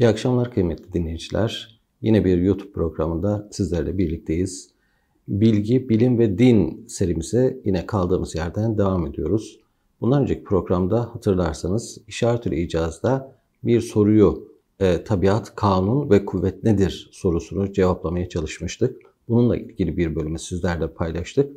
İyi akşamlar kıymetli dinleyiciler. Yine bir YouTube programında sizlerle birlikteyiz. Bilgi, bilim ve din serimize yine kaldığımız yerden devam ediyoruz. Bundan önceki programda hatırlarsanız işaretül icazda bir soruyu e, tabiat, kanun ve kuvvet nedir sorusunu cevaplamaya çalışmıştık. Bununla ilgili bir bölümü sizlerle paylaştık.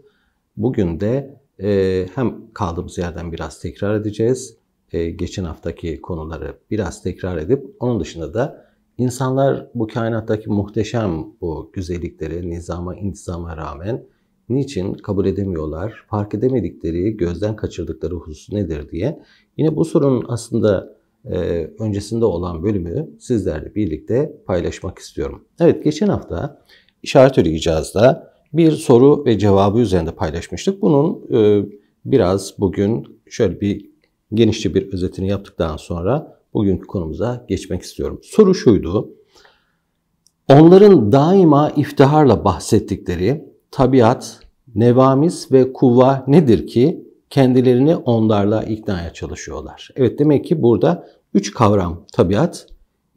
Bugün de e, hem kaldığımız yerden biraz tekrar edeceğiz e, geçen haftaki konuları biraz tekrar edip onun dışında da insanlar bu kainattaki muhteşem bu güzellikleri nizama intizama rağmen niçin kabul edemiyorlar, fark edemedikleri, gözden kaçırdıkları husus nedir diye yine bu sorunun aslında e, öncesinde olan bölümü sizlerle birlikte paylaşmak istiyorum. Evet geçen hafta işaret icazda bir soru ve cevabı üzerinde paylaşmıştık. Bunun e, biraz bugün şöyle bir genişçe bir özetini yaptıktan sonra bugünkü konumuza geçmek istiyorum. Soru şuydu. Onların daima iftiharla bahsettikleri tabiat, nevamis ve kuvva nedir ki kendilerini onlarla iknaya çalışıyorlar? Evet demek ki burada üç kavram tabiat,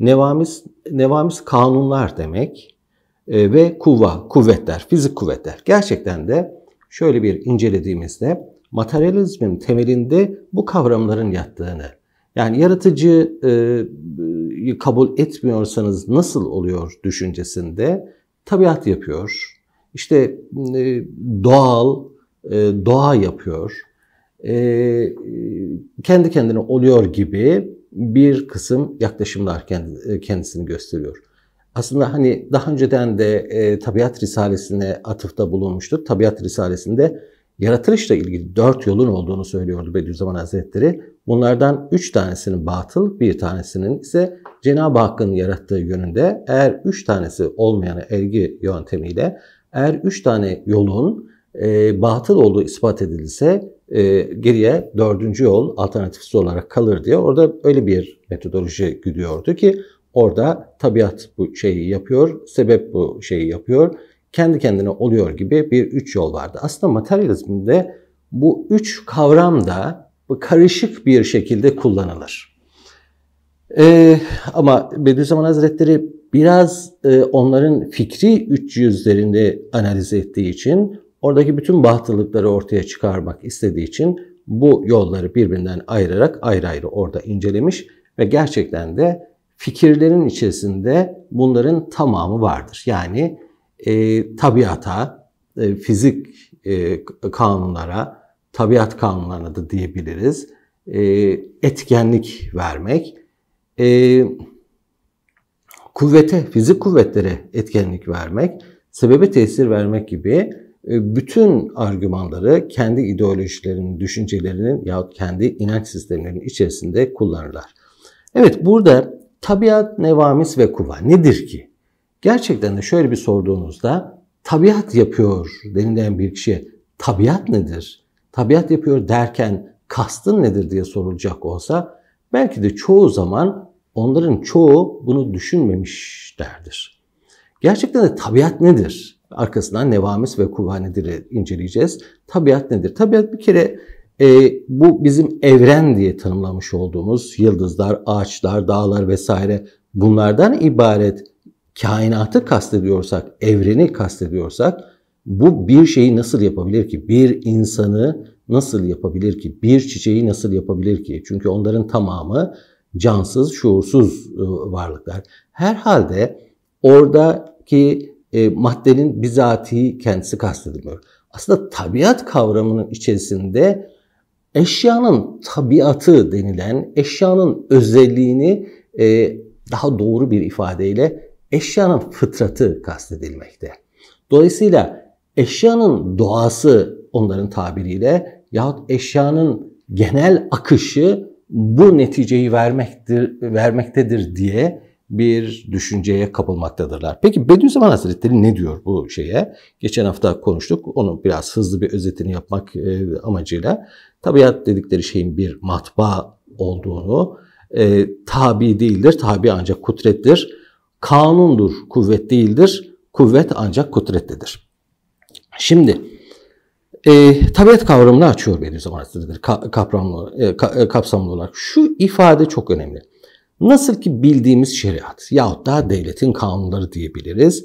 nevamis, nevamis kanunlar demek e, ve kuvva, kuvvetler, fizik kuvvetler. Gerçekten de şöyle bir incelediğimizde materyalizmin temelinde bu kavramların yattığını, yani yaratıcı e, e, kabul etmiyorsanız nasıl oluyor düşüncesinde tabiat yapıyor. işte e, doğal, e, doğa yapıyor. E, e kendi kendine oluyor gibi bir kısım yaklaşımlar e, kendisini gösteriyor. Aslında hani daha önceden de e, Tabiat Risalesi'ne atıfta bulunmuştur. Tabiat Risalesi'nde yaratılışla ilgili dört yolun olduğunu söylüyordu Bediüzzaman Hazretleri. Bunlardan üç tanesinin batıl, bir tanesinin ise Cenab-ı Hakk'ın yarattığı yönünde eğer üç tanesi olmayanı ergi yöntemiyle eğer üç tane yolun e, batıl olduğu ispat edilirse e, geriye dördüncü yol alternatifsi olarak kalır diye orada öyle bir metodoloji gidiyordu ki orada tabiat bu şeyi yapıyor, sebep bu şeyi yapıyor, kendi kendine oluyor gibi bir üç yol vardı. Aslında materyalizmde bu üç kavram da karışık bir şekilde kullanılır. Ee, ama Bediüzzaman Hazretleri biraz e, onların fikri üç yüzlerini analiz ettiği için oradaki bütün bahtıllıkları ortaya çıkarmak istediği için bu yolları birbirinden ayırarak ayrı ayrı orada incelemiş ve gerçekten de fikirlerin içerisinde bunların tamamı vardır. Yani e, tabiata, e, fizik e, kanunlara, tabiat kanunlarına da diyebiliriz e, etkenlik vermek. E, kuvvete, fizik kuvvetlere etkenlik vermek, sebebe tesir vermek gibi e, bütün argümanları kendi ideolojilerinin, düşüncelerinin yahut kendi inanç sistemlerinin içerisinde kullanırlar. Evet burada tabiat, nevamis ve kuva nedir ki? Gerçekten de şöyle bir sorduğunuzda tabiat yapıyor denilen bir kişi tabiat nedir? Tabiat yapıyor derken kastın nedir diye sorulacak olsa belki de çoğu zaman onların çoğu bunu düşünmemiş derdir. Gerçekten de tabiat nedir? Arkasından nevamis ve kuvvanedir'i inceleyeceğiz. Tabiat nedir? Tabiat bir kere e, bu bizim evren diye tanımlamış olduğumuz yıldızlar, ağaçlar, dağlar vesaire bunlardan ibaret kainatı kastediyorsak, evreni kastediyorsak bu bir şeyi nasıl yapabilir ki? Bir insanı nasıl yapabilir ki? Bir çiçeği nasıl yapabilir ki? Çünkü onların tamamı cansız, şuursuz e, varlıklar. Herhalde oradaki e, maddenin bizatihi kendisi kastedilmiyor. Aslında tabiat kavramının içerisinde eşyanın tabiatı denilen eşyanın özelliğini e, daha doğru bir ifadeyle eşyanın fıtratı kastedilmekte. Dolayısıyla eşyanın doğası onların tabiriyle yahut eşyanın genel akışı bu neticeyi vermektir, vermektedir diye bir düşünceye kapılmaktadırlar. Peki Bediüzzaman Hazretleri ne diyor bu şeye? Geçen hafta konuştuk. Onu biraz hızlı bir özetini yapmak e, amacıyla tabiat dedikleri şeyin bir matbaa olduğunu, e, tabi değildir, tabi ancak kudrettir Kanundur, kuvvet değildir. Kuvvet ancak kudrettedir. Şimdi e, tabiat kavramını açıyor Bediüzzaman Hazretleri ka, kapramlı, e, ka, e, kapsamlı olarak. Şu ifade çok önemli. Nasıl ki bildiğimiz şeriat yahut da devletin kanunları diyebiliriz.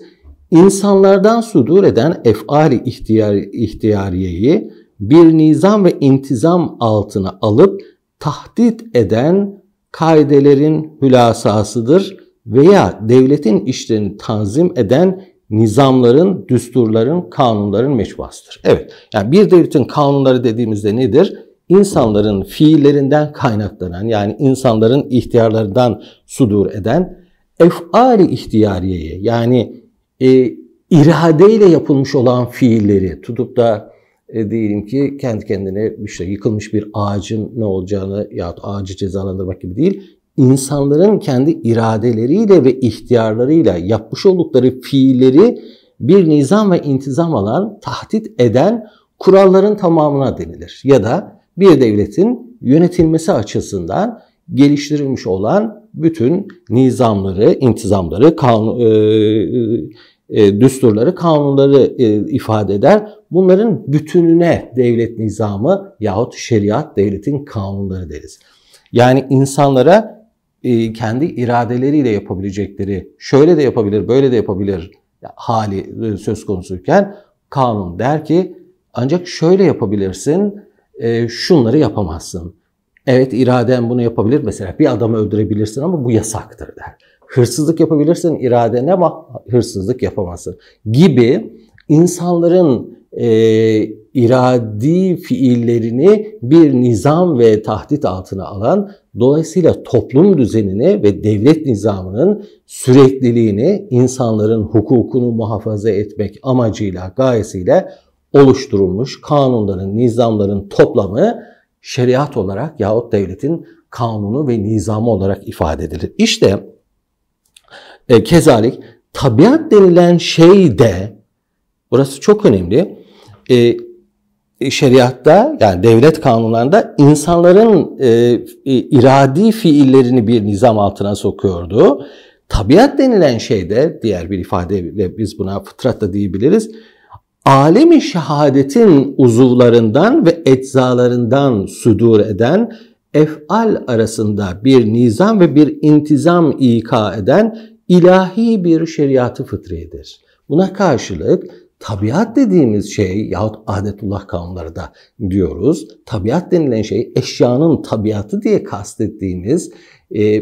İnsanlardan sudur eden efali ihtiyar, ihtiyariyeyi bir nizam ve intizam altına alıp tahdit eden kaidelerin hülasasıdır veya devletin işlerini tanzim eden nizamların, düsturların, kanunların meşbahasıdır. Evet, yani bir devletin kanunları dediğimizde nedir? İnsanların fiillerinden kaynaklanan, yani insanların ihtiyarlarından sudur eden efali ihtiyariyeye, yani e, iradeyle yapılmış olan fiilleri tutup da e, diyelim ki kendi kendine işte yıkılmış bir ağacın ne olacağını ya ağacı cezalandırmak gibi değil, insanların kendi iradeleriyle ve ihtiyarlarıyla yapmış oldukları fiilleri bir nizam ve intizam alan, tahdit eden kuralların tamamına denilir. Ya da bir devletin yönetilmesi açısından geliştirilmiş olan bütün nizamları, intizamları, kanun, e, e, e düsturları, kanunları e, ifade eder. Bunların bütününe devlet nizamı yahut şeriat devletin kanunları deriz. Yani insanlara e, kendi iradeleriyle yapabilecekleri, şöyle de yapabilir, böyle de yapabilir hali e, söz konusuyken kanun der ki ancak şöyle yapabilirsin, e, şunları yapamazsın. Evet iraden bunu yapabilir mesela bir adamı öldürebilirsin ama bu yasaktır der. Hırsızlık yapabilirsin iraden ama hırsızlık yapamazsın gibi insanların e, iradi fiillerini bir nizam ve tahdit altına alan, dolayısıyla toplum düzenini ve devlet nizamının sürekliliğini insanların hukukunu muhafaza etmek amacıyla, gayesiyle oluşturulmuş kanunların, nizamların toplamı şeriat olarak yahut devletin kanunu ve nizamı olarak ifade edilir. İşte e, kezalik tabiat denilen şey de burası çok önemli. E, e, şeriatta yani devlet kanunlarında insanların e, iradi fiillerini bir nizam altına sokuyordu. Tabiat denilen şey de diğer bir ifadeyle biz buna fıtrat da diyebiliriz. Alemi şehadetin uzuvlarından ve etzalarından sudur eden efal arasında bir nizam ve bir intizam ika eden ilahi bir şeriatı fıtriyedir. Buna karşılık Tabiat dediğimiz şey yahut adetullah kavimleri da diyoruz. Tabiat denilen şey eşyanın tabiatı diye kastettiğimiz e,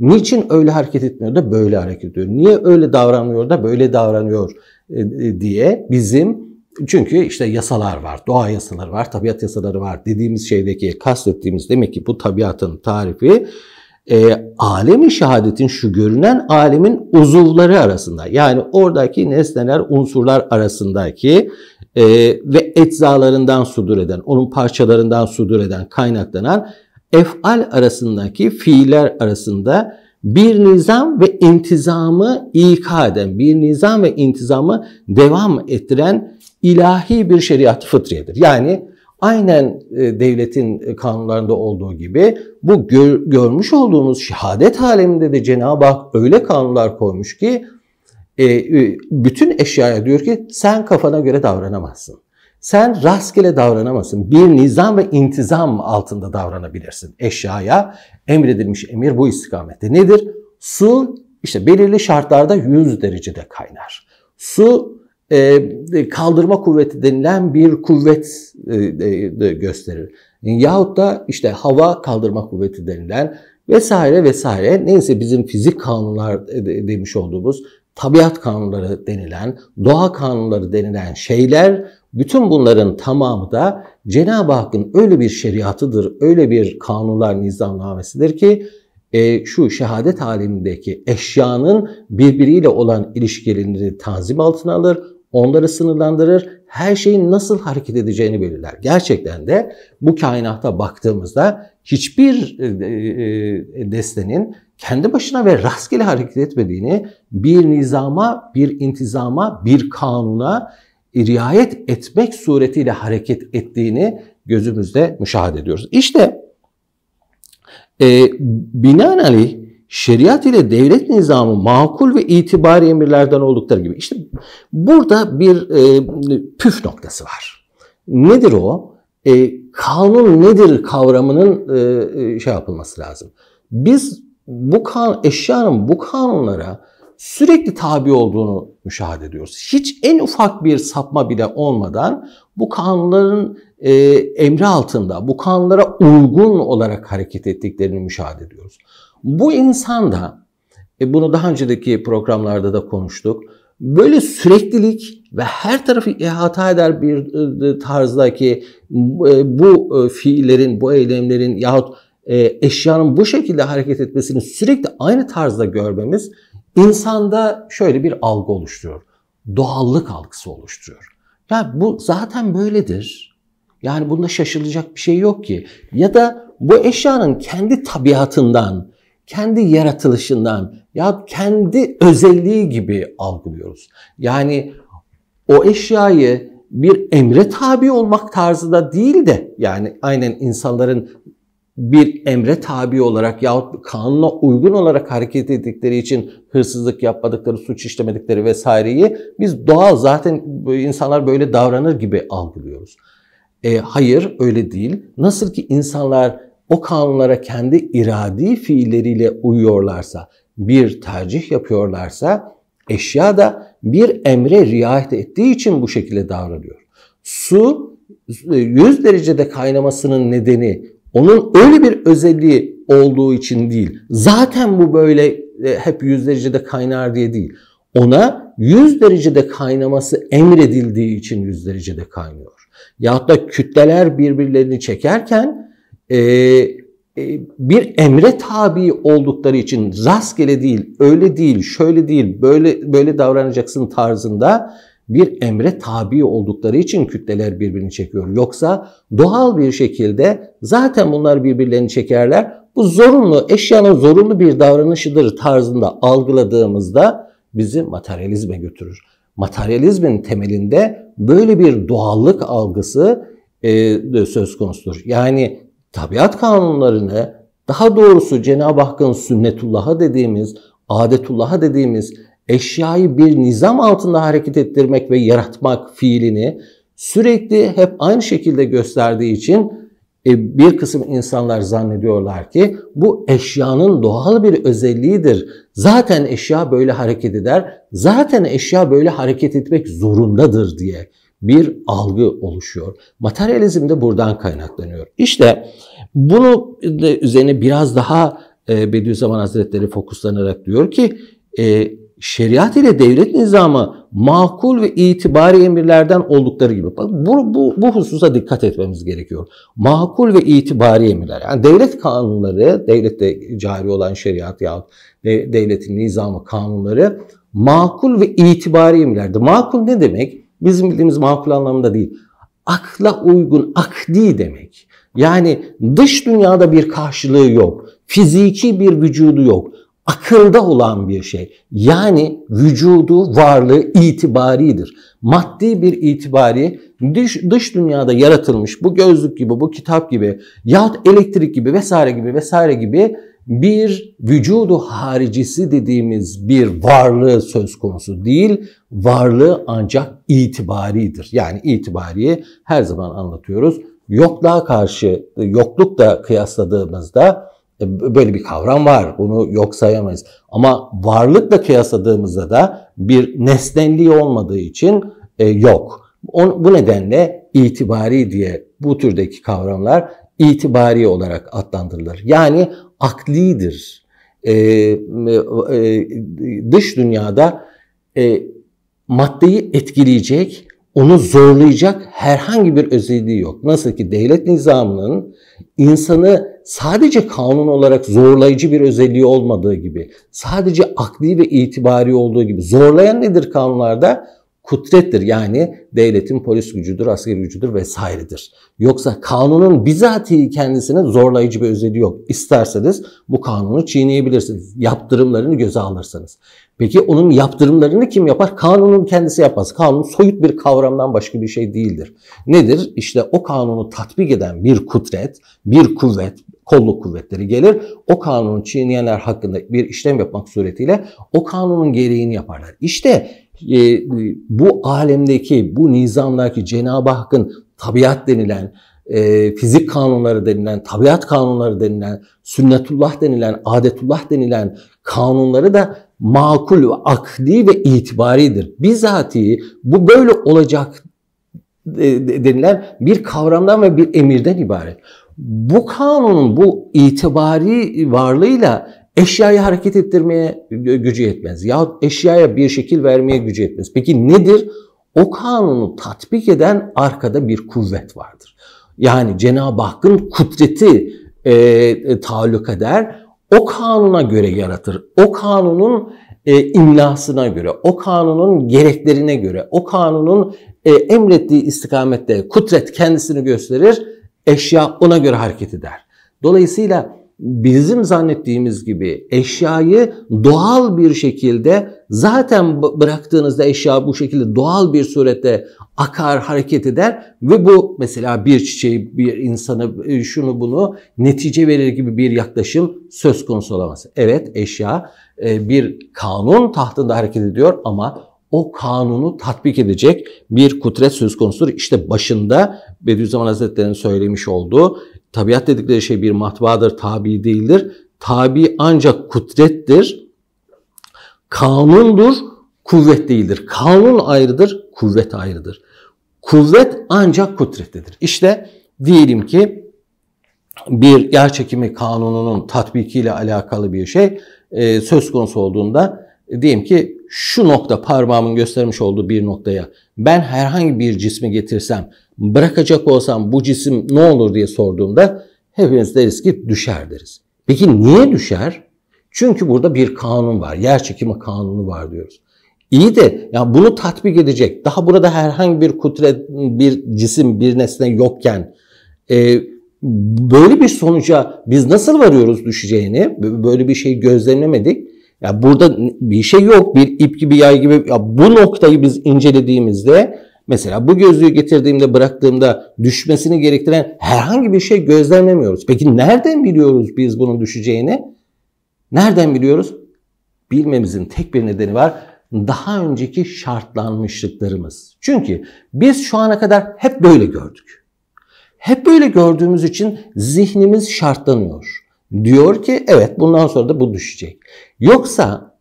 niçin öyle hareket etmiyor da böyle hareket ediyor? Niye öyle davranıyor da böyle davranıyor e, e diye bizim çünkü işte yasalar var, doğa yasaları var, tabiat yasaları var dediğimiz şeydeki kastettiğimiz demek ki bu tabiatın tarifi e, alemi şehadetin şu görünen alemin uzuvları arasında yani oradaki nesneler unsurlar arasındaki e, ve etzalarından sudur eden onun parçalarından sudur eden kaynaklanan efal arasındaki fiiller arasında bir nizam ve intizamı ikaden, bir nizam ve intizamı devam ettiren ilahi bir şeriat fıtriyedir. Yani aynen e, devletin e, kanunlarında olduğu gibi bu gör, görmüş olduğumuz şehadet aleminde de Cenab-ı Hak öyle kanunlar koymuş ki e, bütün eşyaya diyor ki sen kafana göre davranamazsın. Sen rastgele davranamazsın. Bir nizam ve intizam altında davranabilirsin eşyaya. Emredilmiş emir bu istikamette. Nedir? Su işte belirli şartlarda 100 derecede kaynar. Su e, kaldırma kuvveti denilen bir kuvvet e, gösterir. Yahut da işte hava kaldırma kuvveti denilen vesaire vesaire neyse bizim fizik kanunlar e, demiş olduğumuz tabiat kanunları denilen, doğa kanunları denilen şeyler bütün bunların tamamı da Cenab-ı Hakk'ın öyle bir şeriatıdır, öyle bir kanunlar nizamnamesidir ki e, şu şehadet alemindeki eşyanın birbiriyle olan ilişkilerini tanzim altına alır, onları sınırlandırır, her şeyin nasıl hareket edeceğini belirler. Gerçekten de bu kainata baktığımızda hiçbir destenin e, e, e, kendi başına ve rastgele hareket etmediğini, bir nizama, bir intizama, bir kanuna riayet etmek suretiyle hareket ettiğini gözümüzde müşahede ediyoruz. İşte e, binaenaleyh şeriat ile devlet nizamı makul ve itibari emirlerden oldukları gibi. İşte burada bir e, püf noktası var. Nedir o? E, kanun nedir kavramının e, e, şey yapılması lazım. Biz bu kan eşyanın bu kanunlara sürekli tabi olduğunu müşahede ediyoruz. Hiç en ufak bir sapma bile olmadan bu kanunların e, emri altında bu kanunlara uygun olarak hareket ettiklerini müşahede ediyoruz. Bu insan da e bunu daha önceki programlarda da konuştuk. Böyle süreklilik ve her tarafı ihata e, eder bir e, tarzdaki e, bu fiillerin, bu eylemlerin yahut eşyanın bu şekilde hareket etmesini sürekli aynı tarzda görmemiz insanda şöyle bir algı oluşturuyor. Doğallık algısı oluşturuyor. Ya bu zaten böyledir. Yani bunda şaşılacak bir şey yok ki. Ya da bu eşyanın kendi tabiatından, kendi yaratılışından ya kendi özelliği gibi algılıyoruz. Yani o eşyayı bir emre tabi olmak tarzında değil de yani aynen insanların bir emre tabi olarak yahut kanuna uygun olarak hareket ettikleri için hırsızlık yapmadıkları, suç işlemedikleri vesaireyi biz doğal zaten insanlar böyle davranır gibi algılıyoruz. E, hayır öyle değil. Nasıl ki insanlar o kanunlara kendi iradi fiilleriyle uyuyorlarsa, bir tercih yapıyorlarsa eşya da bir emre riayet ettiği için bu şekilde davranıyor. Su 100 e, derecede kaynamasının nedeni onun öyle bir özelliği olduğu için değil. Zaten bu böyle e, hep 100 derecede kaynar diye değil. Ona 100 derecede kaynaması emredildiği için 100 derecede kaynıyor. Yahut da kütleler birbirlerini çekerken ee, e, bir emre tabi oldukları için rastgele değil, öyle değil, şöyle değil, böyle böyle davranacaksın tarzında bir emre tabi oldukları için kütleler birbirini çekiyor. Yoksa doğal bir şekilde zaten bunlar birbirlerini çekerler. Bu zorunlu, eşyanın zorunlu bir davranışıdır tarzında algıladığımızda bizi materyalizme götürür. Materyalizmin temelinde böyle bir doğallık algısı e, söz konusudur. Yani tabiat kanunlarını daha doğrusu Cenab-ı Hakk'ın sünnetullah'a dediğimiz, adetullah'a dediğimiz eşyayı bir nizam altında hareket ettirmek ve yaratmak fiilini sürekli hep aynı şekilde gösterdiği için e, bir kısım insanlar zannediyorlar ki bu eşyanın doğal bir özelliğidir. Zaten eşya böyle hareket eder. Zaten eşya böyle hareket etmek zorundadır diye bir algı oluşuyor. Materyalizm de buradan kaynaklanıyor. İşte bunu üzerine biraz daha e, Bediüzzaman Hazretleri fokuslanarak diyor ki e, şeriat ile devlet nizamı makul ve itibari emirlerden oldukları gibi. Bu, bu, bu hususa dikkat etmemiz gerekiyor. Makul ve itibari emirler. Yani devlet kanunları, devlette cari olan şeriat ya devletin nizamı kanunları makul ve itibari emirlerdir. Makul ne demek? Bizim bildiğimiz makul anlamında değil. Akla uygun, akdi demek. Yani dış dünyada bir karşılığı yok. Fiziki bir vücudu yok. Akılda olan bir şey. Yani vücudu, varlığı itibaridir. Maddi bir itibari dış, dış dünyada yaratılmış bu gözlük gibi, bu kitap gibi yahut elektrik gibi vesaire gibi vesaire gibi bir vücudu haricisi dediğimiz bir varlığı söz konusu değil, varlığı ancak itibaridir. Yani itibariye her zaman anlatıyoruz. Yokluğa karşı, yoklukla kıyasladığımızda e, böyle bir kavram var. Bunu yok sayamayız. Ama varlıkla kıyasladığımızda da bir nesnelliği olmadığı için e, yok. Bu nedenle itibari diye bu türdeki kavramlar itibari olarak adlandırılır. Yani aklidir. E, e, dış dünyada e, maddeyi etkileyecek, onu zorlayacak herhangi bir özelliği yok. Nasıl ki devlet nizamının insanı sadece kanun olarak zorlayıcı bir özelliği olmadığı gibi, sadece akli ve itibari olduğu gibi zorlayan nedir kanunlarda? kudrettir. Yani devletin polis gücüdür, askeri gücüdür vesairedir. Yoksa kanunun bizatihi kendisine zorlayıcı bir özeli yok. İsterseniz bu kanunu çiğneyebilirsiniz. Yaptırımlarını göze alırsanız. Peki onun yaptırımlarını kim yapar? Kanunun kendisi yapmaz. Kanun soyut bir kavramdan başka bir şey değildir. Nedir? İşte o kanunu tatbik eden bir kudret, bir kuvvet, kolluk kuvvetleri gelir. O kanunu çiğneyenler hakkında bir işlem yapmak suretiyle o kanunun gereğini yaparlar. İşte e, bu alemdeki, bu nizamdaki Cenab-ı Hakk'ın tabiat denilen, e, fizik kanunları denilen, tabiat kanunları denilen, sünnetullah denilen, adetullah denilen kanunları da makul ve akli ve itibaridir. Bizatihi bu böyle olacak e, denilen bir kavramdan ve bir emirden ibaret. Bu kanunun bu itibari varlığıyla eşyayı hareket ettirmeye gücü yetmez. ya eşyaya bir şekil vermeye gücü yetmez. Peki nedir? O kanunu tatbik eden arkada bir kuvvet vardır. Yani Cenab-ı Hakk'ın kudreti e, e, taalluk eder. O kanuna göre yaratır. O kanunun e, imlasına göre, o kanunun gereklerine göre, o kanunun e, emrettiği istikamette kudret kendisini gösterir. Eşya ona göre hareket eder. Dolayısıyla bizim zannettiğimiz gibi eşyayı doğal bir şekilde zaten bıraktığınızda eşya bu şekilde doğal bir surette akar, hareket eder ve bu mesela bir çiçeği, bir insanı, e, şunu bunu netice verir gibi bir yaklaşım söz konusu olamaz. Evet eşya e, bir kanun tahtında hareket ediyor ama o kanunu tatbik edecek bir kudret söz konusudur. İşte başında Bediüzzaman Hazretleri'nin söylemiş olduğu Tabiat dedikleri şey bir matbaadır, tabi değildir. Tabi ancak kudrettir. Kanundur, kuvvet değildir. Kanun ayrıdır, kuvvet ayrıdır. Kuvvet ancak kudrettedir. İşte diyelim ki bir yer çekimi kanununun tatbikiyle alakalı bir şey e, söz konusu olduğunda e, diyelim ki şu nokta parmağımın göstermiş olduğu bir noktaya ben herhangi bir cismi getirsem bırakacak olsam bu cisim ne olur diye sorduğumda hepimiz deriz ki düşer deriz. Peki niye düşer? Çünkü burada bir kanun var. Yer çekimi kanunu var diyoruz. İyi de ya bunu tatbik edecek. Daha burada herhangi bir kudret, bir cisim, bir nesne yokken e, böyle bir sonuca biz nasıl varıyoruz düşeceğini? Böyle bir şey gözlemlemedik. Ya burada bir şey yok. Bir ip gibi yay gibi ya bu noktayı biz incelediğimizde Mesela bu gözlüğü getirdiğimde bıraktığımda düşmesini gerektiren herhangi bir şey gözlemlemiyoruz. Peki nereden biliyoruz biz bunun düşeceğini? Nereden biliyoruz? Bilmemizin tek bir nedeni var. Daha önceki şartlanmışlıklarımız. Çünkü biz şu ana kadar hep böyle gördük. Hep böyle gördüğümüz için zihnimiz şartlanıyor. Diyor ki evet bundan sonra da bu düşecek. Yoksa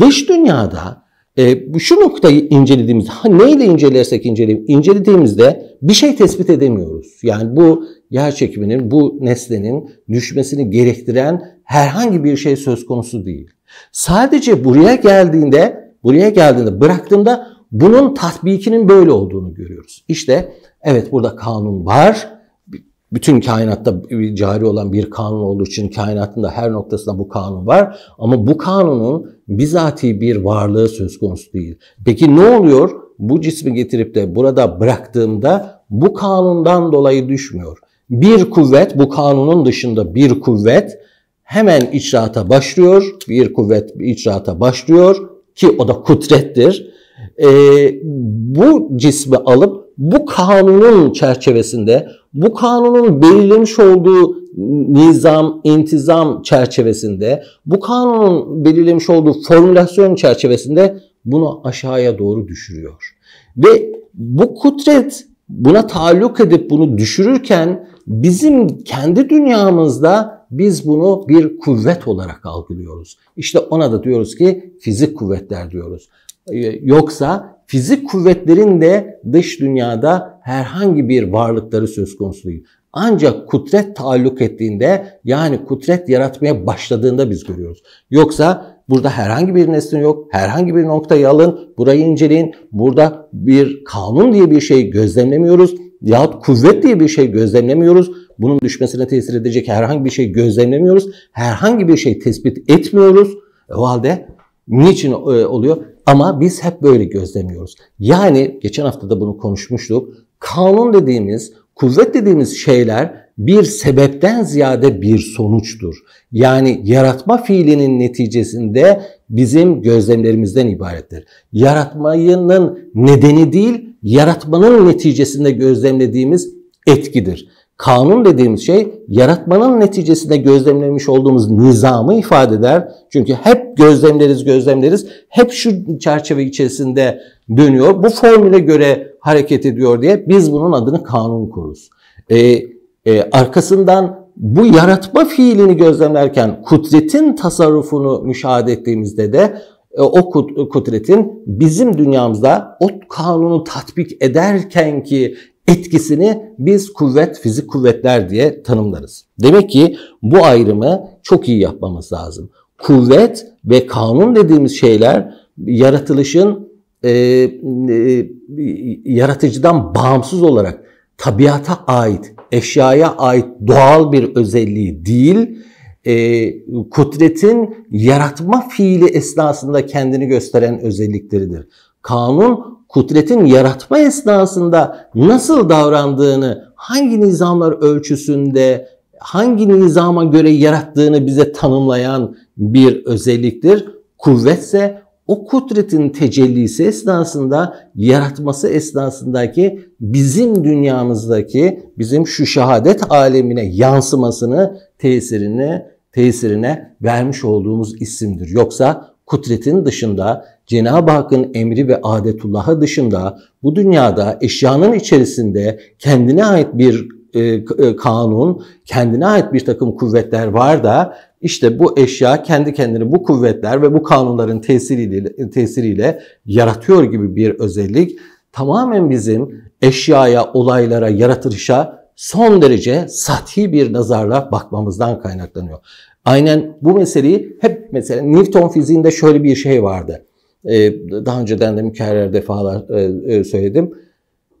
dış dünyada e, şu noktayı incelediğimizde, ha, neyle incelersek inceleyelim, incelediğimizde bir şey tespit edemiyoruz. Yani bu yer çekiminin, bu nesnenin düşmesini gerektiren herhangi bir şey söz konusu değil. Sadece buraya geldiğinde, buraya geldiğinde bıraktığında bunun tatbikinin böyle olduğunu görüyoruz. İşte evet burada kanun var bütün kainatta cari olan bir kanun olduğu için kainatın da her noktasında bu kanun var. Ama bu kanunun bizatihi bir varlığı söz konusu değil. Peki ne oluyor? Bu cismi getirip de burada bıraktığımda bu kanundan dolayı düşmüyor. Bir kuvvet, bu kanunun dışında bir kuvvet hemen icraata başlıyor. Bir kuvvet icraata başlıyor ki o da kudrettir. Ee, bu cismi alıp bu kanunun çerçevesinde, bu kanunun belirlemiş olduğu nizam, intizam çerçevesinde, bu kanunun belirlemiş olduğu formülasyon çerçevesinde bunu aşağıya doğru düşürüyor. Ve bu kudret buna taalluk edip bunu düşürürken bizim kendi dünyamızda biz bunu bir kuvvet olarak algılıyoruz. İşte ona da diyoruz ki fizik kuvvetler diyoruz. Ee, yoksa fizik kuvvetlerin de dış dünyada herhangi bir varlıkları söz konusu değil. Ancak kudret taalluk ettiğinde yani kudret yaratmaya başladığında biz görüyoruz. Yoksa burada herhangi bir nesne yok, herhangi bir noktayı alın, burayı inceleyin, burada bir kanun diye bir şey gözlemlemiyoruz yahut kuvvet diye bir şey gözlemlemiyoruz. Bunun düşmesine tesir edecek herhangi bir şey gözlemlemiyoruz. Herhangi bir şey tespit etmiyoruz. E, o halde niçin e, oluyor? Ama biz hep böyle gözlemiyoruz. Yani geçen hafta da bunu konuşmuştuk. Kanun dediğimiz, kuvvet dediğimiz şeyler bir sebepten ziyade bir sonuçtur. Yani yaratma fiilinin neticesinde bizim gözlemlerimizden ibarettir. Yaratmanın nedeni değil, yaratmanın neticesinde gözlemlediğimiz etkidir. Kanun dediğimiz şey yaratmanın neticesinde gözlemlemiş olduğumuz nizamı ifade eder. Çünkü hep gözlemleriz, gözlemleriz. Hep şu çerçeve içerisinde dönüyor. Bu formüle göre hareket ediyor diye biz bunun adını kanun kuruz Ee, e, arkasından bu yaratma fiilini gözlemlerken kudretin tasarrufunu müşahede ettiğimizde de e, o kudretin bizim dünyamızda o kanunu tatbik ederken ki etkisini biz kuvvet, fizik kuvvetler diye tanımlarız. Demek ki bu ayrımı çok iyi yapmamız lazım. Kuvvet ve kanun dediğimiz şeyler yaratılışın e, e, yaratıcıdan bağımsız olarak tabiata ait, eşyaya ait doğal bir özelliği değil, e, kudretin yaratma fiili esnasında kendini gösteren özellikleridir kanun kudretin yaratma esnasında nasıl davrandığını, hangi nizamlar ölçüsünde, hangi nizama göre yarattığını bize tanımlayan bir özelliktir. Kuvvetse o kudretin tecellisi esnasında, yaratması esnasındaki bizim dünyamızdaki, bizim şu şehadet alemine yansımasını, tesirini, tesirine vermiş olduğumuz isimdir. Yoksa kudretin dışında Cenab-ı Hakk'ın emri ve adetullahı dışında bu dünyada eşyanın içerisinde kendine ait bir e, e, kanun, kendine ait bir takım kuvvetler var da işte bu eşya kendi kendini bu kuvvetler ve bu kanunların tesiriyle, tesiriyle yaratıyor gibi bir özellik tamamen bizim eşyaya, olaylara, yaratılışa son derece sati bir nazarla bakmamızdan kaynaklanıyor. Aynen bu meseleyi hep mesela Newton fiziğinde şöyle bir şey vardı. Ee, daha önceden de mükerrer defalar e, e, söyledim.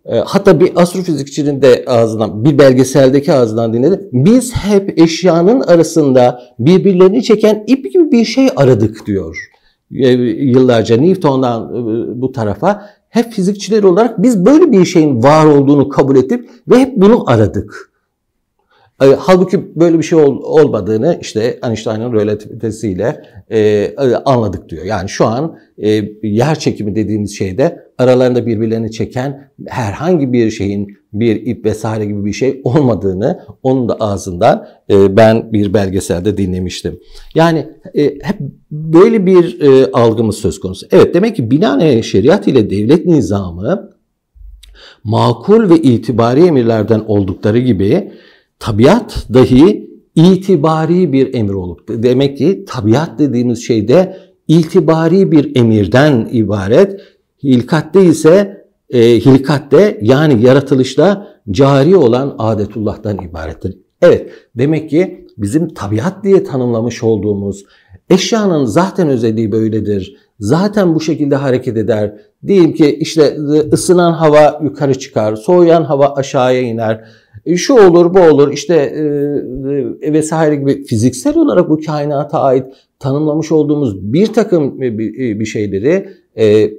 Ee, hatta bir astrofizikçinin de ağzından, bir belgeseldeki ağzından dinledim. Biz hep eşyanın arasında birbirlerini çeken ip gibi bir şey aradık diyor. Ee, yıllarca Newton'dan e, bu tarafa hep fizikçiler olarak biz böyle bir şeyin var olduğunu kabul edip ve hep bunu aradık halbuki böyle bir şey ol, olmadığını işte Einstein'ın relativitesiyle e, e, anladık diyor. Yani şu an e, yer çekimi dediğimiz şeyde aralarında birbirlerini çeken herhangi bir şeyin bir ip vesaire gibi bir şey olmadığını onun da ağzından e, ben bir belgeselde dinlemiştim. Yani e, hep böyle bir e, algımız söz konusu. Evet demek ki binane şeriat ile devlet nizamı makul ve itibari emirlerden oldukları gibi tabiat dahi itibari bir emir olup demek ki tabiat dediğimiz şey de itibari bir emirden ibaret. Hilkatte ise e, hilkatte yani yaratılışta cari olan adetullah'tan ibarettir. Evet demek ki bizim tabiat diye tanımlamış olduğumuz eşyanın zaten özelliği böyledir. Zaten bu şekilde hareket eder. Diyelim ki işte ısınan hava yukarı çıkar, soğuyan hava aşağıya iner e, şu olur bu olur işte e, e, vesaire gibi fiziksel olarak bu kainata ait tanımlamış olduğumuz bir takım e, bir şeyleri e, e,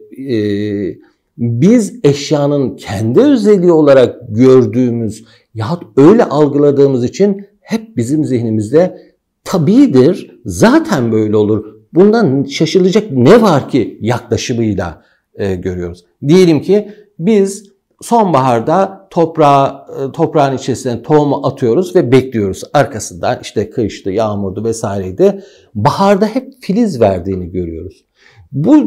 biz eşyanın kendi özelliği olarak gördüğümüz yahut öyle algıladığımız için hep bizim zihnimizde tabidir, zaten böyle olur. Bundan şaşılacak ne var ki yaklaşımıyla e, görüyoruz. Diyelim ki biz sonbaharda toprağa, e, toprağın içerisine tohumu atıyoruz ve bekliyoruz. Arkasından işte kıştı, yağmurdu vesaireydi. Baharda hep filiz verdiğini görüyoruz. Bu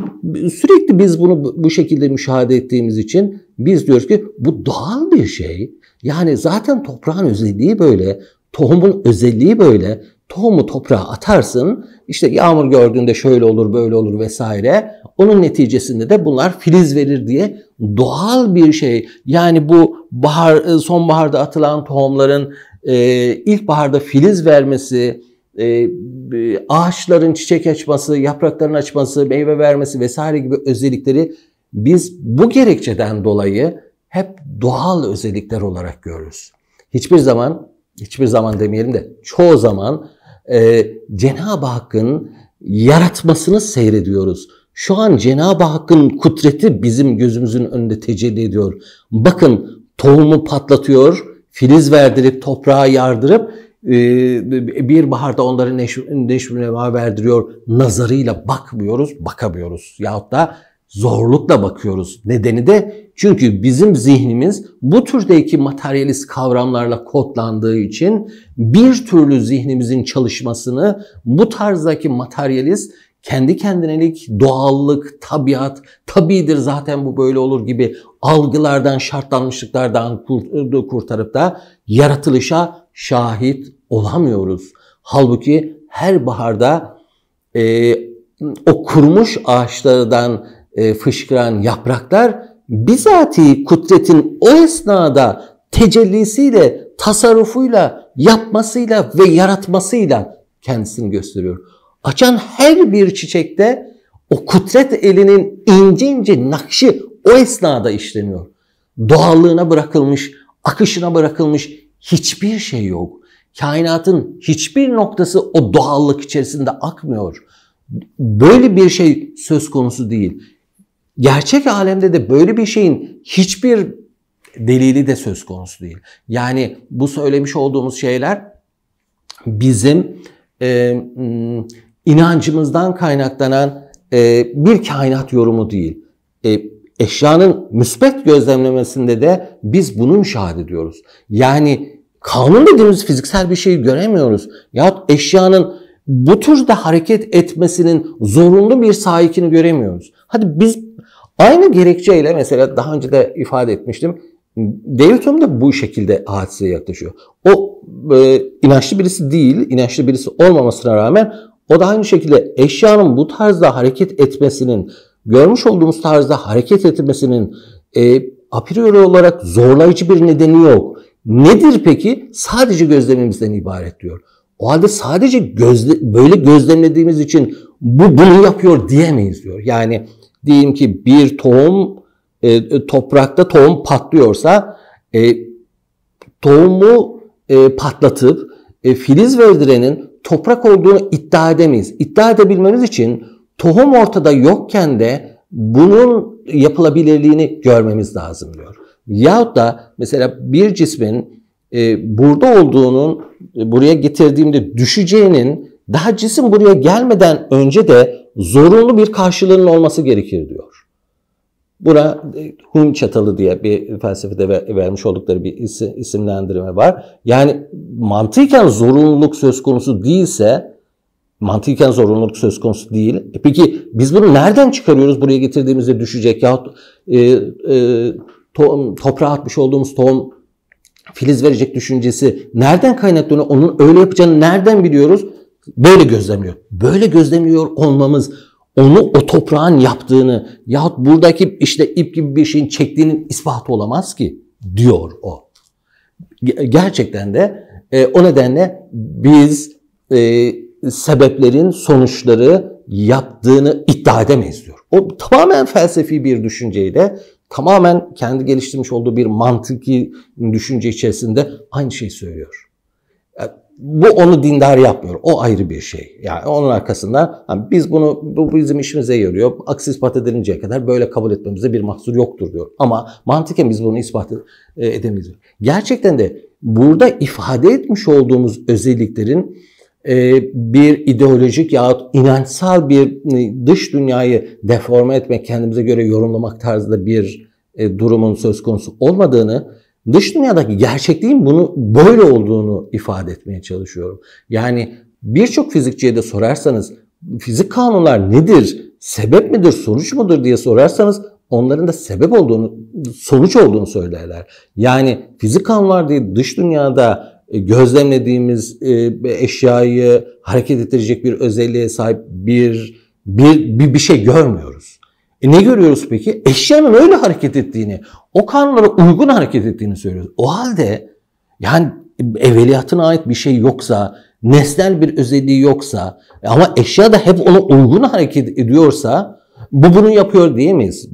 sürekli biz bunu bu şekilde müşahede ettiğimiz için biz diyoruz ki bu doğal bir şey. Yani zaten toprağın özelliği böyle, tohumun özelliği böyle tohumu toprağa atarsın. İşte yağmur gördüğünde şöyle olur, böyle olur vesaire. Onun neticesinde de bunlar filiz verir diye doğal bir şey. Yani bu bahar e, sonbaharda atılan tohumların e, ilkbaharda filiz vermesi, e, e, ağaçların çiçek açması, yaprakların açması, meyve vermesi vesaire gibi özellikleri biz bu gerekçeden dolayı hep doğal özellikler olarak görürüz. Hiçbir zaman, hiçbir zaman demeyelim de çoğu zaman e, Cenab-ı Hakk'ın yaratmasını seyrediyoruz. Şu an Cenab-ı Hakk'ın kudreti bizim gözümüzün önünde tecelli ediyor. Bakın tohumu patlatıyor, filiz verdirip toprağa yardırıp bir baharda onları neşvine verdiriyor. Nazarıyla bakmıyoruz, bakamıyoruz. Yahut da zorlukla bakıyoruz. Nedeni de çünkü bizim zihnimiz bu türdeki materyalist kavramlarla kodlandığı için bir türlü zihnimizin çalışmasını bu tarzdaki materyalist kendi kendinelik, doğallık, tabiat, tabidir zaten bu böyle olur gibi algılardan, şartlanmışlıklardan e, kurtarıp da yaratılışa şahit olamıyoruz. Halbuki her baharda e, o kurumuş ağaçlardan e, fışkıran yapraklar bizatihi kudretin o esnada tecellisiyle, tasarrufuyla, yapmasıyla ve yaratmasıyla kendisini gösteriyor. Açan her bir çiçekte o kudret elinin ince ince nakşi o esnada işleniyor. Doğallığına bırakılmış, akışına bırakılmış hiçbir şey yok. Kainatın hiçbir noktası o doğallık içerisinde akmıyor. Böyle bir şey söz konusu değil. Gerçek alemde de böyle bir şeyin hiçbir delili de söz konusu değil. Yani bu söylemiş olduğumuz şeyler bizim e, hmm, inancımızdan kaynaklanan e, bir kainat yorumu değil. E, eşyanın müspet gözlemlemesinde de biz bunu müşahede ediyoruz. Yani kanun dediğimiz fiziksel bir şeyi göremiyoruz. Yahut eşyanın bu türde hareket etmesinin zorunlu bir sahikini göremiyoruz. Hadi biz Aynı gerekçeyle mesela daha önce de ifade etmiştim. Deutum da bu şekilde hadiseye yaklaşıyor. O e, inançlı birisi değil, inançlı birisi olmamasına rağmen o da aynı şekilde eşyanın bu tarzda hareket etmesinin, görmüş olduğumuz tarzda hareket etmesinin e, a priori olarak zorlayıcı bir nedeni yok. Nedir peki? Sadece gözlemimizden ibaret diyor. O halde sadece gözle, böyle gözlemlediğimiz için bu bunu yapıyor diyemeyiz diyor. Yani Diyelim ki bir tohum e, e, toprakta tohum patlıyorsa e, tohumu e, patlatıp e, filiz verdirenin toprak olduğunu iddia edemeyiz. İddia edebilmemiz için tohum ortada yokken de bunun yapılabilirliğini görmemiz lazım diyor. Yahut da mesela bir cismin e, burada olduğunun e, buraya getirdiğimde düşeceğinin daha cisim buraya gelmeden önce de zorunlu bir karşılığının olması gerekir diyor. Buna e, Hun çatalı diye bir felsefede vermiş oldukları bir isimlendirme var. Yani mantıken zorunluluk söz konusu değilse, mantıken zorunluluk söz konusu değil. E peki biz bunu nereden çıkarıyoruz buraya getirdiğimizde düşecek yahut e, e, to, toprağa atmış olduğumuz tohum filiz verecek düşüncesi nereden kaynaklanıyor? Onun öyle yapacağını nereden biliyoruz? Böyle gözlemliyor. Böyle gözlemliyor olmamız onu o toprağın yaptığını yahut buradaki işte ip gibi bir şeyin çektiğinin ispatı olamaz ki diyor o. Gerçekten de e, o nedenle biz e, sebeplerin sonuçları yaptığını iddia edemeyiz diyor. O tamamen felsefi bir düşünceyle tamamen kendi geliştirmiş olduğu bir mantıki düşünce içerisinde aynı şeyi söylüyor. E, bu onu dindar yapmıyor. O ayrı bir şey. Yani onun arkasında yani biz bunu bu bizim işimize yarıyor. Aksi ispat edilinceye kadar böyle kabul etmemize bir mahsur yoktur diyor. Ama mantıken biz bunu ispat e, edemeyiz. Gerçekten de burada ifade etmiş olduğumuz özelliklerin e, bir ideolojik yahut inançsal bir e, dış dünyayı deforme etmek, kendimize göre yorumlamak tarzında bir durumun söz konusu olmadığını dış dünyadaki gerçekliğin bunu böyle olduğunu ifade etmeye çalışıyorum. Yani birçok fizikçiye de sorarsanız fizik kanunlar nedir? Sebep midir, sonuç mudur diye sorarsanız onların da sebep olduğunu, sonuç olduğunu söylerler. Yani fizik kanunlar değil dış dünyada e, gözlemlediğimiz e, eşyayı hareket ettirecek bir özelliğe sahip bir bir bir, bir şey görmüyoruz. E ne görüyoruz peki? Eşyanın öyle hareket ettiğini, o kanunlara uygun hareket ettiğini söylüyoruz. O halde yani evveliyatına ait bir şey yoksa, nesnel bir özelliği yoksa ama eşya da hep ona uygun hareket ediyorsa bu bunu yapıyor diyemeyiz.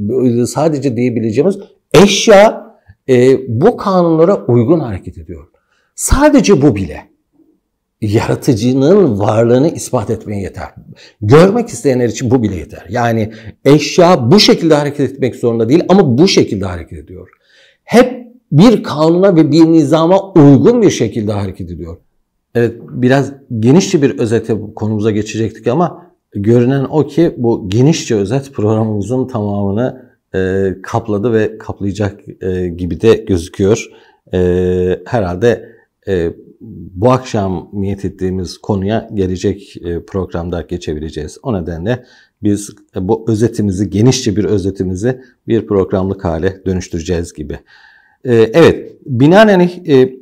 Sadece diyebileceğimiz eşya e, bu kanunlara uygun hareket ediyor. Sadece bu bile yaratıcının varlığını ispat etmeye yeter. Görmek isteyenler için bu bile yeter. Yani eşya bu şekilde hareket etmek zorunda değil ama bu şekilde hareket ediyor. Hep bir kanuna ve bir nizama uygun bir şekilde hareket ediyor. Evet biraz genişçe bir özete konumuza geçecektik ama görünen o ki bu genişçe özet programımızın tamamını e, kapladı ve kaplayacak e, gibi de gözüküyor. E, herhalde e, bu akşam niyet ettiğimiz konuya gelecek e, programda geçebileceğiz. O nedenle biz e, bu özetimizi, genişçe bir özetimizi bir programlık hale dönüştüreceğiz gibi. E, evet, binaenaleyh e,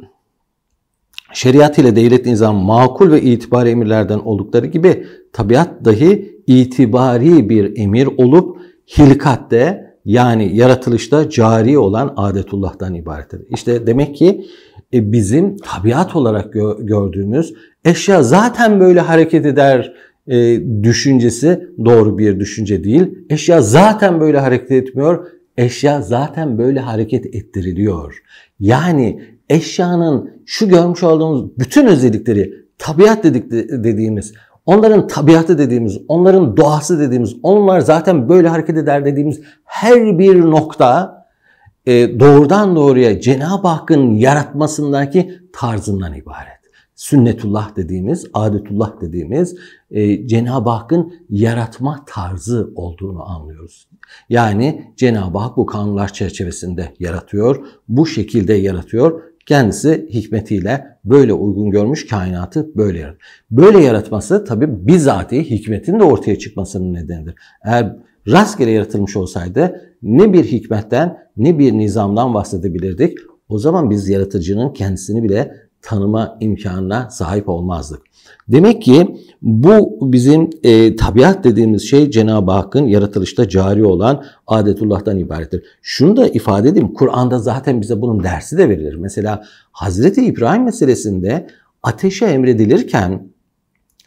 şeriat ile devlet nizam makul ve itibari emirlerden oldukları gibi tabiat dahi itibari bir emir olup hilkatte yani yaratılışta cari olan adetullah'tan ibarettir. İşte demek ki e, bizim tabiat olarak gö- gördüğümüz eşya zaten böyle hareket eder e, düşüncesi doğru bir düşünce değil. Eşya zaten böyle hareket etmiyor. Eşya zaten böyle hareket ettiriliyor. Yani eşyanın şu görmüş olduğumuz bütün özellikleri tabiat dedik dediğimiz Onların tabiatı dediğimiz, onların doğası dediğimiz, onlar zaten böyle hareket eder dediğimiz her bir nokta e, doğrudan doğruya Cenab-ı Hakk'ın yaratmasındaki tarzından ibaret. Sünnetullah dediğimiz, adetullah dediğimiz e, Cenab-ı Hakk'ın yaratma tarzı olduğunu anlıyoruz. Yani Cenab-ı Hak bu kanunlar çerçevesinde yaratıyor, bu şekilde yaratıyor. Kendisi hikmetiyle böyle uygun görmüş kainatı böyle yarat. Böyle yaratması tabii bizatihi hikmetin de ortaya çıkmasının nedenidir. Eğer rastgele yaratılmış olsaydı ne bir hikmetten ne bir nizamdan bahsedebilirdik. O zaman biz yaratıcının kendisini bile tanıma imkanına sahip olmazdık. Demek ki bu bizim e, tabiat dediğimiz şey Cenab-ı Hakk'ın yaratılışta cari olan adetullah'tan ibarettir. Şunu da ifade edeyim. Kur'an'da zaten bize bunun dersi de verilir. Mesela Hazreti İbrahim meselesinde ateşe emredilirken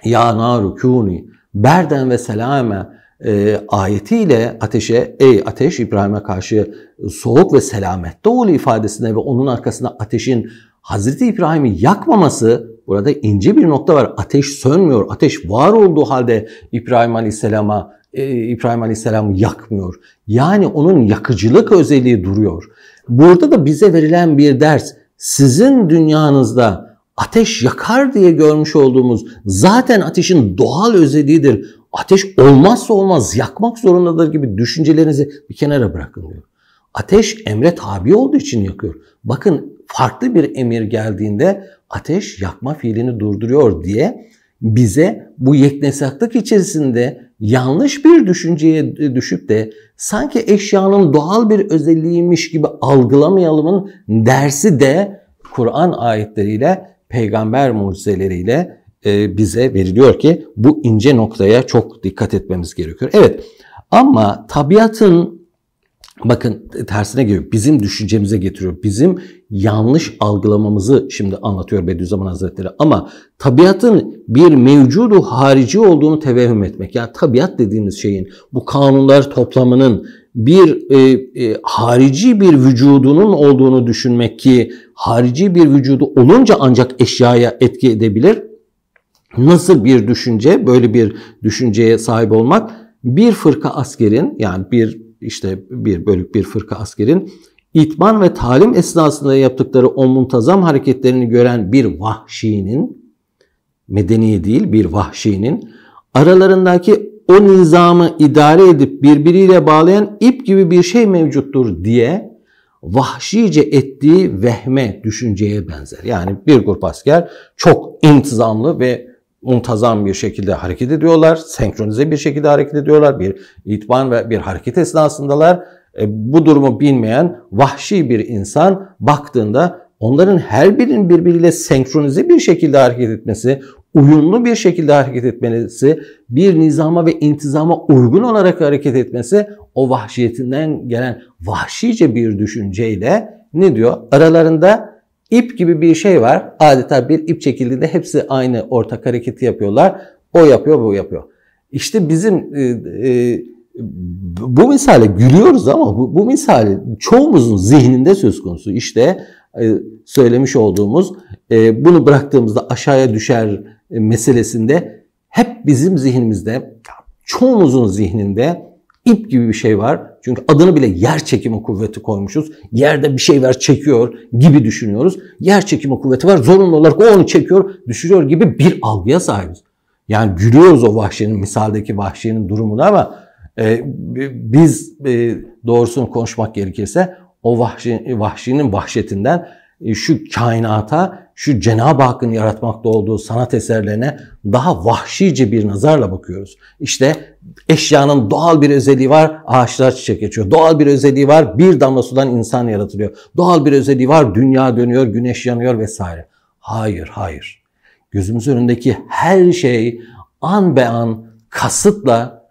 ya naru kuni berden ve selame e, ayetiyle ateşe ey ateş İbrahim'e karşı soğuk ve selamette ol ifadesine ve onun arkasında ateşin Hazreti İbrahim'i yakmaması burada ince bir nokta var. Ateş sönmüyor. Ateş var olduğu halde İbrahim Aleyhisselam'a e, İbrahim Aleyhisselam'ı yakmıyor. Yani onun yakıcılık özelliği duruyor. Burada da bize verilen bir ders sizin dünyanızda ateş yakar diye görmüş olduğumuz zaten ateşin doğal özelliğidir. Ateş olmazsa olmaz, yakmak zorundadır gibi düşüncelerinizi bir kenara bırakın diyor. Ateş emre tabi olduğu için yakıyor. Bakın farklı bir emir geldiğinde ateş yakma fiilini durduruyor diye bize bu yeknesaklık içerisinde yanlış bir düşünceye düşüp de sanki eşyanın doğal bir özelliğiymiş gibi algılamayalımın dersi de Kur'an ayetleriyle, peygamber mucizeleriyle e, bize veriliyor ki bu ince noktaya çok dikkat etmemiz gerekiyor. Evet ama tabiatın bakın tersine geliyor. Bizim düşüncemize getiriyor. Bizim yanlış algılamamızı şimdi anlatıyor Bediüzzaman Hazretleri. Ama tabiatın bir mevcudu harici olduğunu tevehüm etmek. Yani tabiat dediğimiz şeyin bu kanunlar toplamının bir e, e, harici bir vücudunun olduğunu düşünmek ki harici bir vücudu olunca ancak eşyaya etki edebilir Nasıl bir düşünce, böyle bir düşünceye sahip olmak bir fırka askerin yani bir işte bir bölük bir fırka askerin itman ve talim esnasında yaptıkları o muntazam hareketlerini gören bir vahşinin medeni değil bir vahşinin aralarındaki o nizamı idare edip birbiriyle bağlayan ip gibi bir şey mevcuttur diye vahşice ettiği vehme düşünceye benzer. Yani bir grup asker çok intizamlı ve muntazam bir şekilde hareket ediyorlar. Senkronize bir şekilde hareket ediyorlar. Bir itman ve bir hareket esnasındalar. E, bu durumu bilmeyen vahşi bir insan baktığında onların her birinin birbiriyle senkronize bir şekilde hareket etmesi, uyumlu bir şekilde hareket etmesi, bir nizama ve intizama uygun olarak hareket etmesi o vahşiyetinden gelen vahşice bir düşünceyle ne diyor? Aralarında İp gibi bir şey var. Adeta bir ip çekildiğinde hepsi aynı ortak hareketi yapıyorlar. O yapıyor, bu yapıyor. İşte bizim e, e, bu misale gülüyoruz ama bu, bu misale çoğumuzun zihninde söz konusu. İşte e, söylemiş olduğumuz e, bunu bıraktığımızda aşağıya düşer e, meselesinde hep bizim zihnimizde, çoğumuzun zihninde ip gibi bir şey var. Çünkü adını bile yer çekimi kuvveti koymuşuz. Yerde bir şey var çekiyor gibi düşünüyoruz. Yer çekimi kuvveti var. Zorunlu olarak o onu çekiyor, düşürüyor gibi bir algıya sahibiz. Yani gülüyoruz o vahşinin, misaldeki vahşinin durumuna ama e, biz e, doğrusunu konuşmak gerekirse o vahşi, vahşinin vahşetinden e, şu kainata şu Cenab-ı Hakk'ın yaratmakta olduğu sanat eserlerine daha vahşice bir nazarla bakıyoruz. İşte eşyanın doğal bir özelliği var, ağaçlar çiçek açıyor. Doğal bir özelliği var, bir damla sudan insan yaratılıyor. Doğal bir özelliği var, dünya dönüyor, güneş yanıyor vesaire. Hayır, hayır. Gözümüz önündeki her şey an be an kasıtla,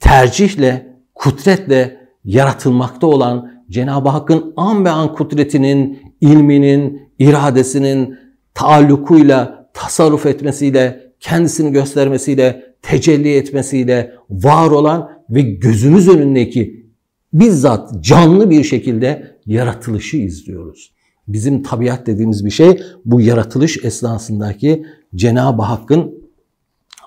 tercihle, kudretle yaratılmakta olan Cenab-ı Hakk'ın an be an kudretinin, ilminin, iradesinin, taallukuyla, tasarruf etmesiyle, kendisini göstermesiyle, tecelli etmesiyle var olan ve gözümüz önündeki bizzat canlı bir şekilde yaratılışı izliyoruz. Bizim tabiat dediğimiz bir şey bu yaratılış esnasındaki Cenab-ı Hakk'ın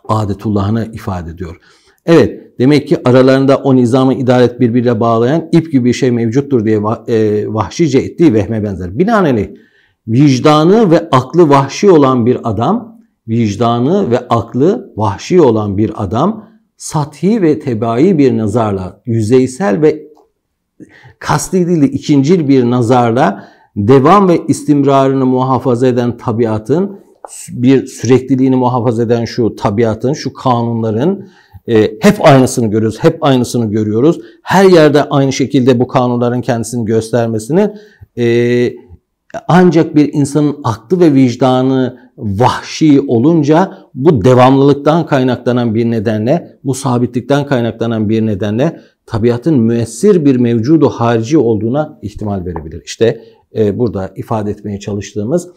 adetullahını ifade ediyor. Evet demek ki aralarında o nizamı idaret birbiriyle bağlayan ip gibi bir şey mevcuttur diye e, vahşice ettiği vehme benzer. Binaenaleyh vicdanı ve aklı vahşi olan bir adam, vicdanı ve aklı vahşi olan bir adam sathi ve tebai bir nazarla, yüzeysel ve kastedili ikincil bir nazarla devam ve istimrarını muhafaza eden tabiatın bir sürekliliğini muhafaza eden şu tabiatın, şu kanunların e, hep aynısını görüyoruz, hep aynısını görüyoruz. Her yerde aynı şekilde bu kanunların kendisini göstermesini e, ancak bir insanın aklı ve vicdanı vahşi olunca bu devamlılıktan kaynaklanan bir nedenle, bu sabitlikten kaynaklanan bir nedenle tabiatın müessir bir mevcudu harici olduğuna ihtimal verebilir. İşte e, burada ifade etmeye çalıştığımız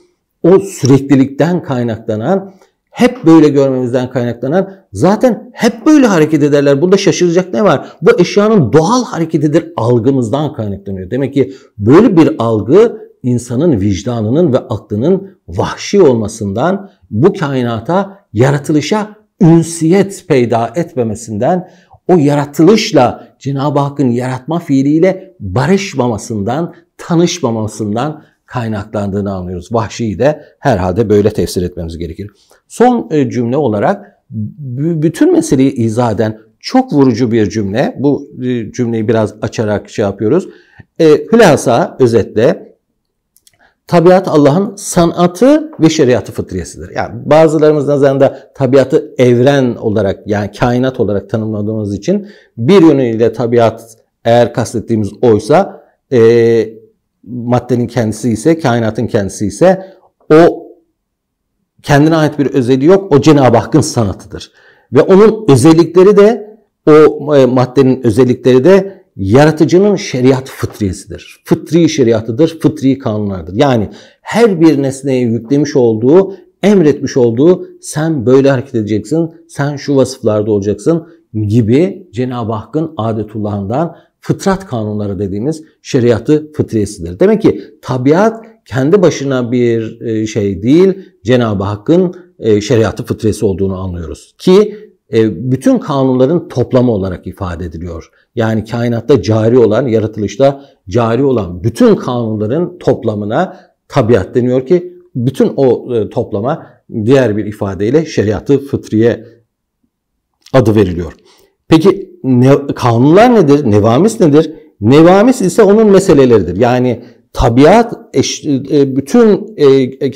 o süreklilikten kaynaklanan, hep böyle görmemizden kaynaklanan zaten hep böyle hareket ederler. Bunda şaşıracak ne var? Bu eşyanın doğal hareketidir algımızdan kaynaklanıyor. Demek ki böyle bir algı insanın vicdanının ve aklının vahşi olmasından, bu kainata, yaratılışa ünsiyet peyda etmemesinden, o yaratılışla Cenab-ı Hakk'ın yaratma fiiliyle barışmamasından, tanışmamasından kaynaklandığını anlıyoruz. Vahşiyi de herhalde böyle tefsir etmemiz gerekir. Son e, cümle olarak bütün meseleyi izah eden çok vurucu bir cümle. Bu e, cümleyi biraz açarak şey yapıyoruz. E, hülasa özetle Tabiat Allah'ın sanatı ve şeriatı fıtriyesidir. Yani bazılarımız nazarında tabiatı evren olarak yani kainat olarak tanımladığımız için bir yönüyle tabiat eğer kastettiğimiz oysa e, maddenin kendisi ise kainatın kendisi ise o kendine ait bir özelliği yok. O Cenab-ı Hakk'ın sanatıdır. Ve onun özellikleri de o e, maddenin özellikleri de yaratıcının şeriat fıtriyesidir. Fıtri şeriatıdır, fıtri kanunlardır. Yani her bir nesneye yüklemiş olduğu, emretmiş olduğu sen böyle hareket edeceksin, sen şu vasıflarda olacaksın gibi Cenab-ı Hakk'ın adetullahından fıtrat kanunları dediğimiz şeriatı fıtriyesidir. Demek ki tabiat kendi başına bir e, şey değil, Cenab-ı Hakk'ın e, şeriatı fıtresi olduğunu anlıyoruz. Ki e, bütün kanunların toplamı olarak ifade ediliyor. Yani kainatta cari olan, yaratılışta cari olan bütün kanunların toplamına tabiat deniyor ki bütün o e, toplama diğer bir ifadeyle şeriatı fıtriye adı veriliyor. Peki ne, kanunlar nedir? Nevamis nedir? Nevamis ise onun meseleleridir. Yani tabiat eş, e, bütün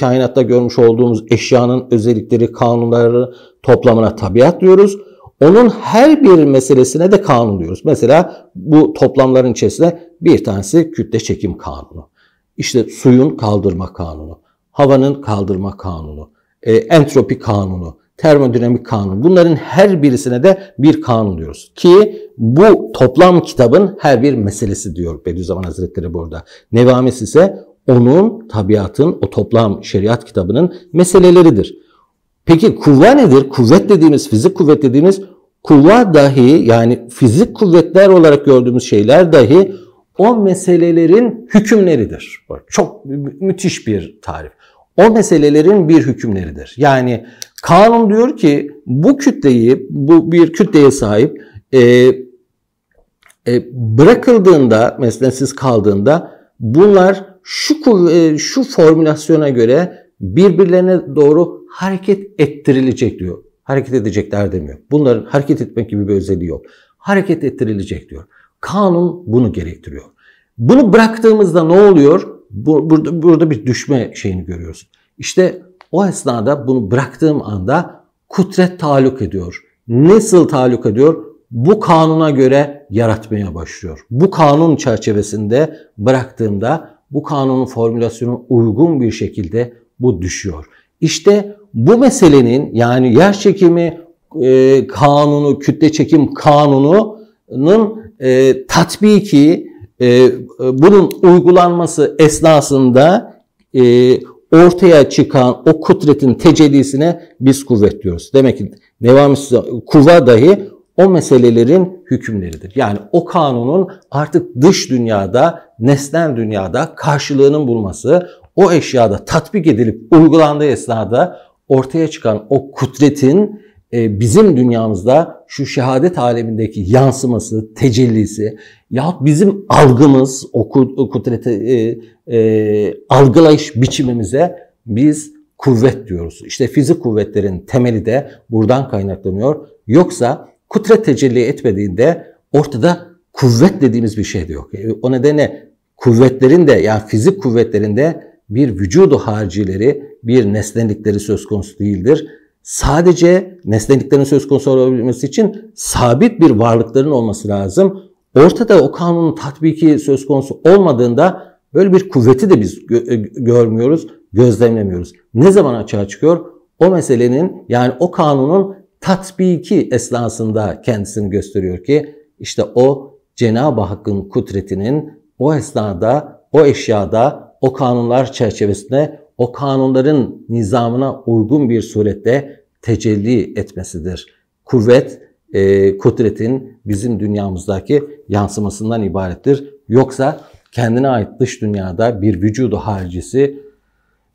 kainatta görmüş olduğumuz eşyanın özellikleri, kanunları, toplamına tabiat diyoruz. Onun her bir meselesine de kanun diyoruz. Mesela bu toplamların içerisinde bir tanesi kütle çekim kanunu. İşte suyun kaldırma kanunu, havanın kaldırma kanunu, e, entropi kanunu, termodinamik kanunu. Bunların her birisine de bir kanun diyoruz. Ki bu toplam kitabın her bir meselesi diyor Bediüzzaman Hazretleri burada. Nevamis ise onun tabiatın o toplam şeriat kitabının meseleleridir. Peki kuvve nedir? Kuvvet dediğimiz, fizik kuvvet dediğimiz kuvva dahi yani fizik kuvvetler olarak gördüğümüz şeyler dahi o meselelerin hükümleridir. Çok müthiş bir tarif. O meselelerin bir hükümleridir. Yani kanun diyor ki bu kütleyi, bu bir kütleye sahip e, e, bırakıldığında, mesnetsiz kaldığında bunlar şu, e, şu formülasyona göre birbirlerine doğru hareket ettirilecek diyor. Hareket edecekler demiyor. Bunların hareket etmek gibi bir özelliği yok. Hareket ettirilecek diyor. Kanun bunu gerektiriyor. Bunu bıraktığımızda ne oluyor? burada, burada bir düşme şeyini görüyoruz. İşte o esnada bunu bıraktığım anda kudret taluk ediyor. Nasıl taluk ediyor? Bu kanuna göre yaratmaya başlıyor. Bu kanun çerçevesinde bıraktığımda bu kanunun formülasyonu uygun bir şekilde bu düşüyor. İşte bu meselenin yani yer çekimi e, kanunu, kütle çekim kanununun e, tatbiki e, e, bunun uygulanması esnasında e, ortaya çıkan o kudretin tecellisine biz kuvvet diyoruz. Demek ki devam kuva dahi o meselelerin hükümleridir. Yani o kanunun artık dış dünyada, nesnel dünyada karşılığının bulması, o eşyada tatbik edilip uygulandığı esnada ortaya çıkan o kudretin e, bizim dünyamızda şu şehadet alemindeki yansıması, tecellisi yahut bizim algımız, o kudreti e, e, algılayış biçimimize biz kuvvet diyoruz. İşte fizik kuvvetlerin temeli de buradan kaynaklanıyor. Yoksa kudret tecelli etmediğinde ortada kuvvet dediğimiz bir şey de yok. E, o nedenle kuvvetlerin de yani fizik kuvvetlerinde bir vücudu harcileri, bir nesnelikleri söz konusu değildir. Sadece nesneliklerin söz konusu olabilmesi için sabit bir varlıkların olması lazım. Ortada o kanunun tatbiki söz konusu olmadığında böyle bir kuvveti de biz gö- e, görmüyoruz, gözlemlemiyoruz. Ne zaman açığa çıkıyor? O meselenin yani o kanunun tatbiki esnasında kendisini gösteriyor ki işte o Cenab-ı Hakk'ın kudretinin o esnada, o eşyada, o kanunlar çerçevesinde o kanunların nizamına uygun bir surette tecelli etmesidir. Kuvvet, e, kudretin bizim dünyamızdaki yansımasından ibarettir. Yoksa kendine ait dış dünyada bir vücudu haricisi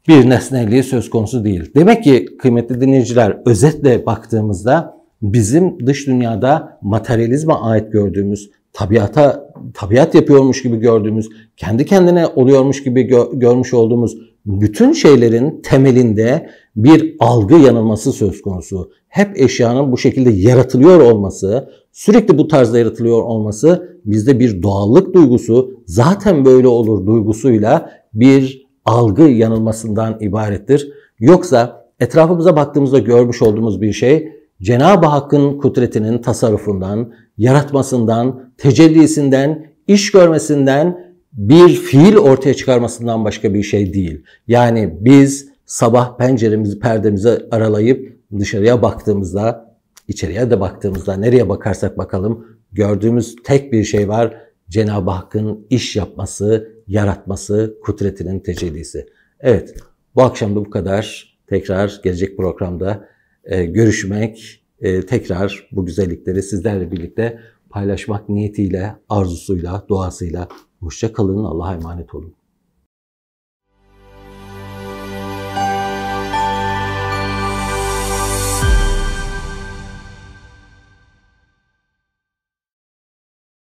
bir nesneliği söz konusu değil. Demek ki kıymetli dinleyiciler özetle baktığımızda bizim dış dünyada materyalizme ait gördüğümüz tabiata tabiat yapıyormuş gibi gördüğümüz, kendi kendine oluyormuş gibi gö- görmüş olduğumuz bütün şeylerin temelinde bir algı yanılması söz konusu. Hep eşyanın bu şekilde yaratılıyor olması, sürekli bu tarzda yaratılıyor olması bizde bir doğallık duygusu, zaten böyle olur duygusuyla bir algı yanılmasından ibarettir. Yoksa etrafımıza baktığımızda görmüş olduğumuz bir şey Cenab-ı Hakk'ın kudretinin tasarrufundan, yaratmasından, tecellisinden, iş görmesinden, bir fiil ortaya çıkarmasından başka bir şey değil. Yani biz sabah penceremizi, perdemizi aralayıp dışarıya baktığımızda, içeriye de baktığımızda nereye bakarsak bakalım gördüğümüz tek bir şey var. Cenab-ı Hakk'ın iş yapması, yaratması, kudretinin tecellisi. Evet, bu akşam da bu kadar. Tekrar gelecek programda e, görüşmek e, tekrar bu güzellikleri sizlerle birlikte paylaşmak niyetiyle, arzusuyla, duasıyla hoşça kalın. Allah'a emanet olun.